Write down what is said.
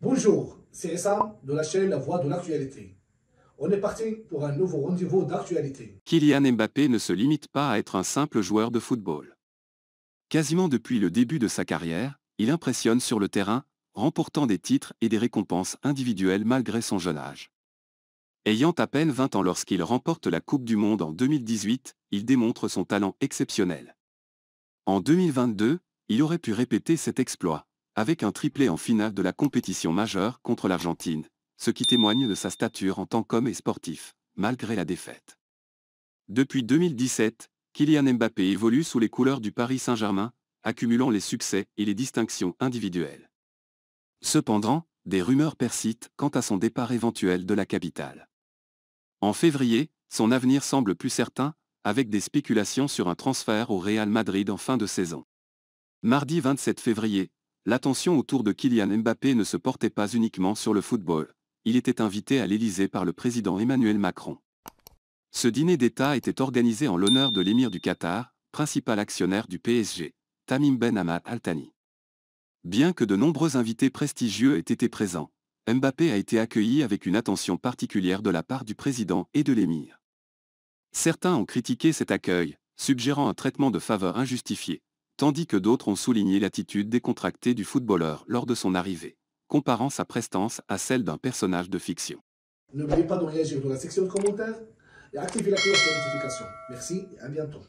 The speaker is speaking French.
Bonjour, c'est Essam de la chaîne La Voix de l'actualité. On est parti pour un nouveau rendez-vous d'actualité. Kylian Mbappé ne se limite pas à être un simple joueur de football. Quasiment depuis le début de sa carrière, il impressionne sur le terrain, remportant des titres et des récompenses individuelles malgré son jeune âge. Ayant à peine 20 ans lorsqu'il remporte la Coupe du Monde en 2018, il démontre son talent exceptionnel. En 2022, il aurait pu répéter cet exploit, avec un triplé en finale de la compétition majeure contre l'Argentine, ce qui témoigne de sa stature en tant qu'homme et sportif, malgré la défaite. Depuis 2017, Kylian Mbappé évolue sous les couleurs du Paris Saint-Germain, accumulant les succès et les distinctions individuelles. Cependant, des rumeurs persistent quant à son départ éventuel de la capitale. En février, son avenir semble plus certain, avec des spéculations sur un transfert au Real Madrid en fin de saison. Mardi 27 février, L'attention autour de Kylian Mbappé ne se portait pas uniquement sur le football. Il était invité à l'Élysée par le président Emmanuel Macron. Ce dîner d'État était organisé en l'honneur de l'émir du Qatar, principal actionnaire du PSG, Tamim Ben Hamad Al Thani. Bien que de nombreux invités prestigieux aient été présents, Mbappé a été accueilli avec une attention particulière de la part du président et de l'émir. Certains ont critiqué cet accueil, suggérant un traitement de faveur injustifié tandis que d'autres ont souligné l'attitude décontractée du footballeur lors de son arrivée, comparant sa prestance à celle d'un personnage de fiction. N'oubliez pas de réagir dans la section de commentaires et activez la cloche de notification. Merci et à bientôt.